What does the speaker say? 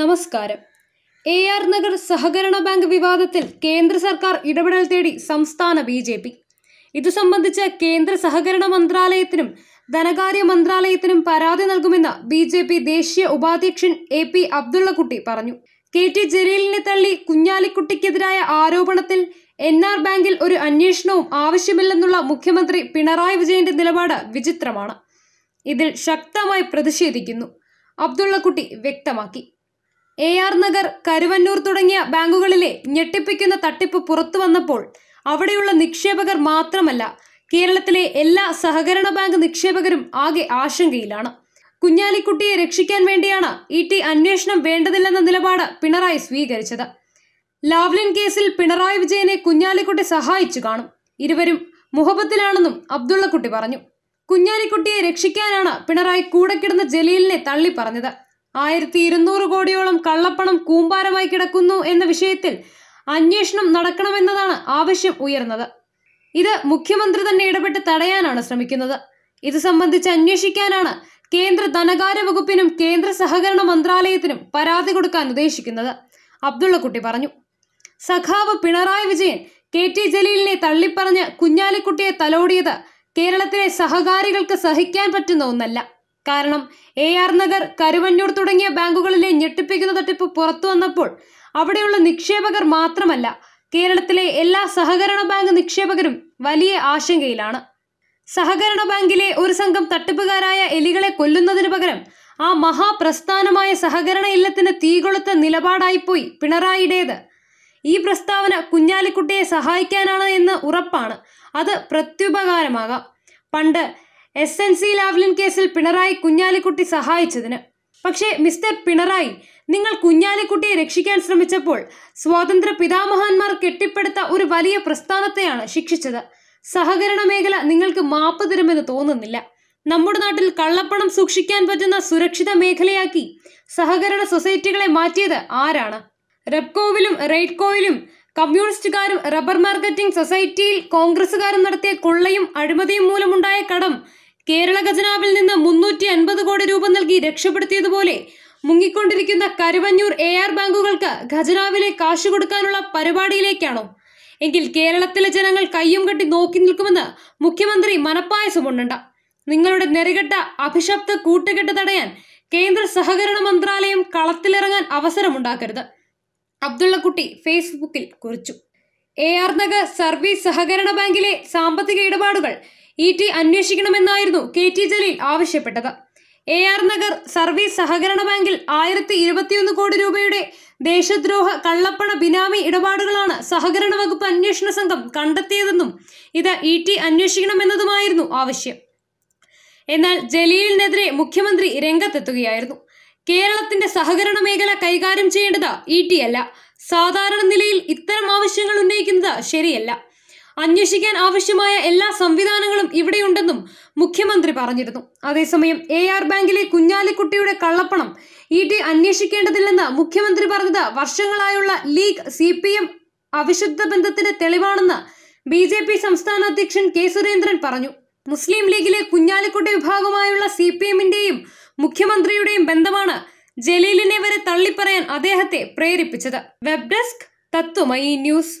നമസ്കാരം A R Nagar സഹകരണ bank വിവാദത്തിൽ കേന്ദ്ര സർക്കാർ ഇടപെടൽ തേടി സംസ്ഥാന ബി ജെ പി ഇതു സംബന്ധിച്ച് കേന്ദ്ര സഹകരണ മന്ത്രാലയത്തിനും ധനകാര്യ മന്ത്രാലയത്തിനും പരാതി നൽകുമെന്ന് ബി ജെ പി ദേശീയ ഉപാധ്യക്ഷൻ എ പി അബ്ദുള്ളക്കുട്ടി പറഞ്ഞു കെ ടി ജലീലിനെ തള്ളി കുഞ്ഞാലിക്കുട്ടിക്കെതിരായ ആരോപണത്തിൽ എൻ ആർ ബാങ്കിൽ ഒരു അന്വേഷണവും ആവശ്യമില്ലെന്നുള്ള മുഖ്യമന്ത്രി പിണറായി വിജയന്റെ നിലപാട് വിചിത്രമാണ് ഇതിൽ ശക്തമായി പ്രതിഷേധിക്കുന്നു അബ്ദുള്ളക്കുട്ടി വ്യക്തമാക്കി എ ആർ നഗർ കരുവന്നൂർ തുടങ്ങിയ ബാങ്കുകളിലെ ഞെട്ടിപ്പിക്കുന്ന തട്ടിപ്പ് പുറത്തു വന്നപ്പോൾ അവിടെയുള്ള നിക്ഷേപകർ മാത്രമല്ല കേരളത്തിലെ എല്ലാ സഹകരണ ബാങ്ക് നിക്ഷേപകരും ആകെ ആശങ്കയിലാണ് കുഞ്ഞാലിക്കുട്ടിയെ രക്ഷിക്കാൻ വേണ്ടിയാണ് ഇ ടി അന്വേഷണം വേണ്ടതില്ലെന്ന നിലപാട് പിണറായി സ്വീകരിച്ചത് ലാവ്ലിൻ കേസിൽ പിണറായി വിജയനെ കുഞ്ഞാലിക്കുട്ടി സഹായിച്ചു കാണും ഇരുവരും മുഹബത്തിലാണെന്നും അബ്ദുള്ളക്കുട്ടി പറഞ്ഞു കുഞ്ഞാലിക്കുട്ടിയെ രക്ഷിക്കാനാണ് പിണറായി കൂടെ കിടന്ന ജലീലിനെ തള്ളി പറഞ്ഞത് ആയിരത്തി ഇരുന്നൂറ് കോടിയോളം കള്ളപ്പണം കൂമ്പാരമായി കിടക്കുന്നു എന്ന വിഷയത്തിൽ അന്വേഷണം നടക്കണമെന്നതാണ് ആവശ്യം ഉയർന്നത് ഇത് മുഖ്യമന്ത്രി തന്നെ ഇടപെട്ട് തടയാനാണ് ശ്രമിക്കുന്നത് ഇത് സംബന്ധിച്ച് അന്വേഷിക്കാനാണ് കേന്ദ്ര ധനകാര്യ വകുപ്പിനും കേന്ദ്ര സഹകരണ മന്ത്രാലയത്തിനും പരാതി കൊടുക്കാൻ ഉദ്ദേശിക്കുന്നത് അബ്ദുള്ളക്കുട്ടി പറഞ്ഞു സഖാവ് പിണറായി വിജയൻ കെ ടി ജലീലിനെ തള്ളിപ്പറഞ്ഞ് കുഞ്ഞാലിക്കുട്ടിയെ തലോടിയത് കേരളത്തിലെ സഹകാരികൾക്ക് സഹിക്കാൻ പറ്റുന്ന ഒന്നല്ല കാരണം എ ആർ നഗർ കരുവന്നൂർ തുടങ്ങിയ ബാങ്കുകളിലെ ഞെട്ടിപ്പിക്കുന്ന തട്ടിപ്പ് പുറത്തു വന്നപ്പോൾ അവിടെയുള്ള നിക്ഷേപകർ മാത്രമല്ല കേരളത്തിലെ എല്ലാ സഹകരണ ബാങ്ക് നിക്ഷേപകരും വലിയ ആശങ്കയിലാണ് സഹകരണ ബാങ്കിലെ ഒരു സംഘം തട്ടിപ്പുകാരായ എലികളെ കൊല്ലുന്നതിന് പകരം ആ മഹാപ്രസ്ഥാനമായ സഹകരണ ഇല്ലത്തിന് തീകൊളുത്ത നിലപാടായിപ്പോയി പിണറായിയുടേത് ഈ പ്രസ്താവന കുഞ്ഞാലിക്കുട്ടിയെ സഹായിക്കാനാണ് എന്ന് ഉറപ്പാണ് അത് പ്രത്യുപകാരമാകാം പണ്ട് എസ് എൻ സി ലാവ്ലിൻ കേസിൽ പിണറായി കുഞ്ഞാലിക്കുട്ടി സഹായിച്ചതിന് പക്ഷേ മിസ്റ്റർ പിണറായി നിങ്ങൾ കുഞ്ഞാലിക്കുട്ടിയെ രക്ഷിക്കാൻ ശ്രമിച്ചപ്പോൾ സ്വാതന്ത്ര്യ പിതാമഹാന്മാർ കെട്ടിപ്പടുത്ത ഒരു വലിയ പ്രസ്ഥാനത്തെയാണ് ശിക്ഷിച്ചത് സഹകരണ മേഖല നിങ്ങൾക്ക് മാപ്പ് തരുമെന്ന് തോന്നുന്നില്ല നമ്മുടെ നാട്ടിൽ കള്ളപ്പണം സൂക്ഷിക്കാൻ പറ്റുന്ന സുരക്ഷിത മേഖലയാക്കി സഹകരണ സൊസൈറ്റികളെ മാറ്റിയത് ആരാണ് റെപ്കോവിലും റെയ്ഡ്കോയിലും കമ്മ്യൂണിസ്റ്റുകാരും റബ്ബർ മാർക്കറ്റിംഗ് സൊസൈറ്റിയിൽ കോൺഗ്രസുകാരും നടത്തിയ കൊള്ളയും അഴിമതിയും മൂലമുണ്ടായ കടം കേരള ഖജനാവിൽ നിന്ന് മുന്നൂറ്റി അൻപത് കോടി രൂപ നൽകി രക്ഷപ്പെടുത്തിയതുപോലെ മുങ്ങിക്കൊണ്ടിരിക്കുന്ന കരുവഞ്ഞൂർ എ ആർ ബാങ്കുകൾക്ക് ഖജനാവിലെ കാശ് കൊടുക്കാനുള്ള പരിപാടിയിലേക്കാണോ എങ്കിൽ കേരളത്തിലെ ജനങ്ങൾ കയ്യും കെട്ടി നോക്കി നിൽക്കുമെന്ന് മുഖ്യമന്ത്രി മനപ്പായസമുണ്ട നിങ്ങളുടെ നെറികെട്ട അഭിശബ്ദ കൂട്ടുകെട്ട് തടയാൻ കേന്ദ്ര സഹകരണ മന്ത്രാലയം കളത്തിലിറങ്ങാൻ അവസരമുണ്ടാക്കരുത് അബ്ദുള്ളക്കുട്ടി ഫേസ്ബുക്കിൽ കുറിച്ചു എ ആർ നഗർ സർവീസ് സഹകരണ ബാങ്കിലെ സാമ്പത്തിക ഇടപാടുകൾ ഇ ടി അന്വേഷിക്കണമെന്നായിരുന്നു കെ ടി ജലീൽ ആവശ്യപ്പെട്ടത് എ ആർ നഗർ സർവീസ് സഹകരണ ബാങ്കിൽ ആയിരത്തി ഇരുപത്തിയൊന്ന് കോടി രൂപയുടെ ദേശദ്രോഹ കള്ളപ്പണ ബിനാമി ഇടപാടുകളാണ് സഹകരണ വകുപ്പ് അന്വേഷണ സംഘം കണ്ടെത്തിയതെന്നും ഇത് ഇ ടി അന്വേഷിക്കണമെന്നതുമായിരുന്നു ആവശ്യം എന്നാൽ ജലീലിനെതിരെ മുഖ്യമന്ത്രി രംഗത്തെത്തുകയായിരുന്നു കേരളത്തിന്റെ സഹകരണ മേഖല കൈകാര്യം ചെയ്യേണ്ടത് ഇ ടി അല്ല സാധാരണ നിലയിൽ ഇത്തരം ആവശ്യങ്ങൾ ഉന്നയിക്കുന്നത് ശരിയല്ല അന്വേഷിക്കാൻ ആവശ്യമായ എല്ലാ സംവിധാനങ്ങളും ഇവിടെയുണ്ടെന്നും മുഖ്യമന്ത്രി പറഞ്ഞിരുന്നു അതേസമയം എ ആർ ബാങ്കിലെ കുഞ്ഞാലിക്കുട്ടിയുടെ കള്ളപ്പണം ഇ ടി അന്വേഷിക്കേണ്ടതില്ലെന്ന് മുഖ്യമന്ത്രി പറഞ്ഞത് വർഷങ്ങളായുള്ള ലീഗ് സി പി എം അവിശുദ്ധ ബന്ധത്തിന്റെ തെളിവാണെന്ന് ബി ജെ പി സംസ്ഥാന അധ്യക്ഷൻ കെ സുരേന്ദ്രൻ പറഞ്ഞു മുസ്ലിം ലീഗിലെ കുഞ്ഞാലിക്കുട്ടി വിഭാഗമായുള്ള സി പി എമ്മിന്റെയും മുഖ്യമന്ത്രിയുടെയും ബന്ധമാണ് ജലീലിനെ വരെ തള്ളിപ്പറയാൻ അദ്ദേഹത്തെ പ്രേരിപ്പിച്ചത് വെബ് ഡെസ്ക് തത്വമയി ന്യൂസ്